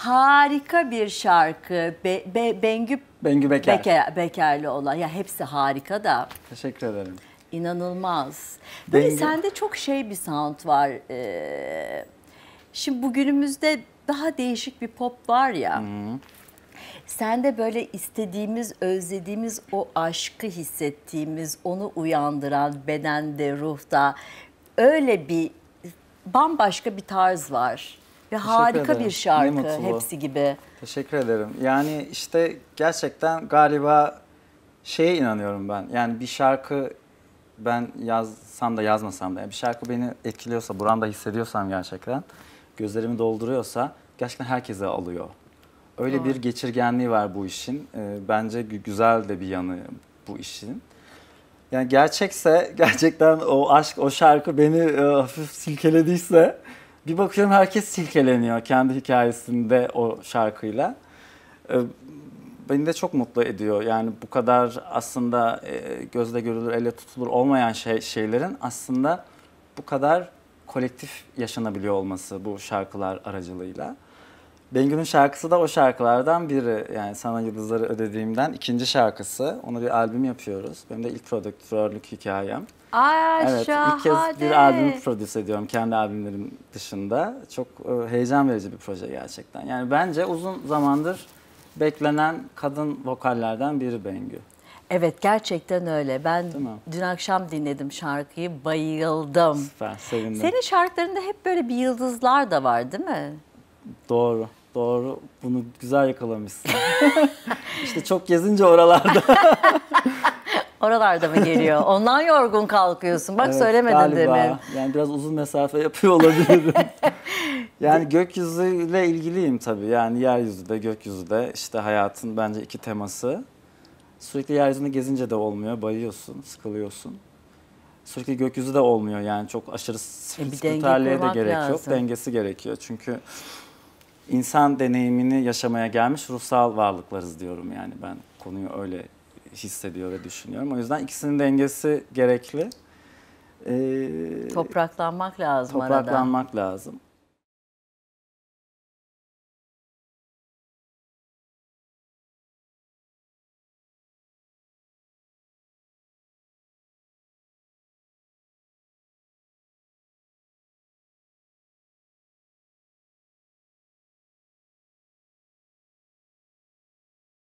harika bir şarkı. Be, be, Bengü, Bengü Beker. Beker, Beker'li olan. Ya hepsi harika da. Teşekkür ederim. İnanılmaz. Böyle Bengü... sende çok şey bir sound var. Ee, şimdi bugünümüzde daha değişik bir pop var ya. Hı Sen de böyle istediğimiz, özlediğimiz o aşkı hissettiğimiz, onu uyandıran bedende, ruhta öyle bir bambaşka bir tarz var ve harika bir şarkı hepsi gibi. Teşekkür ederim. Yani işte gerçekten galiba şeye inanıyorum ben. Yani bir şarkı ben yazsam da yazmasam da yani bir şarkı beni etkiliyorsa, buramda hissediyorsam gerçekten, gözlerimi dolduruyorsa gerçekten herkese alıyor. Öyle Doğru. bir geçirgenliği var bu işin. Ee, bence güzel de bir yanı bu işin. Yani gerçekse, gerçekten o aşk, o şarkı beni e, hafif silkelediyse bir bakıyorum herkes silkeleniyor kendi hikayesinde o şarkıyla. Ee, beni de çok mutlu ediyor. Yani bu kadar aslında e, gözle görülür, elle tutulur olmayan şey, şeylerin aslında bu kadar kolektif yaşanabiliyor olması bu şarkılar aracılığıyla. Bengü'nün şarkısı da o şarkılardan biri. Yani Sana Yıldızları Ödediğimden ikinci şarkısı. Onu bir albüm yapıyoruz. Benim de ilk prodüktörlük hikayem. Ay evet, şahane. ilk kez bir albüm prodüse ediyorum kendi albümlerim dışında. Çok e, heyecan verici bir proje gerçekten. Yani bence uzun zamandır beklenen kadın vokallerden biri Bengü. Evet gerçekten öyle. Ben dün akşam dinledim şarkıyı, bayıldım. Süper, sevindim. Senin şarkılarında hep böyle bir yıldızlar da var değil mi? Doğru. Doğru. Bunu güzel yakalamışsın. İşte çok gezince oralarda. Oralarda mı geliyor? Ondan yorgun kalkıyor,sun Bak evet, söylemedin galiba. demin. Yani biraz uzun mesafe yapıyor olabilirim. yani gökyüzüyle ilgiliyim tabii. Yani yeryüzü de gökyüzü de işte hayatın bence iki teması. Sürekli yeryüzünde gezince de olmuyor. Bayıyorsun, sıkılıyorsun. Sürekli gökyüzü de olmuyor yani çok aşırı e, sıkıntı de gerek lazım. yok. Dengesi gerekiyor çünkü insan deneyimini yaşamaya gelmiş ruhsal varlıklarız diyorum yani ben konuyu öyle hissediyor ve düşünüyorum. O yüzden ikisinin dengesi gerekli. Ee, topraklanmak lazım topraklanmak arada. lazım.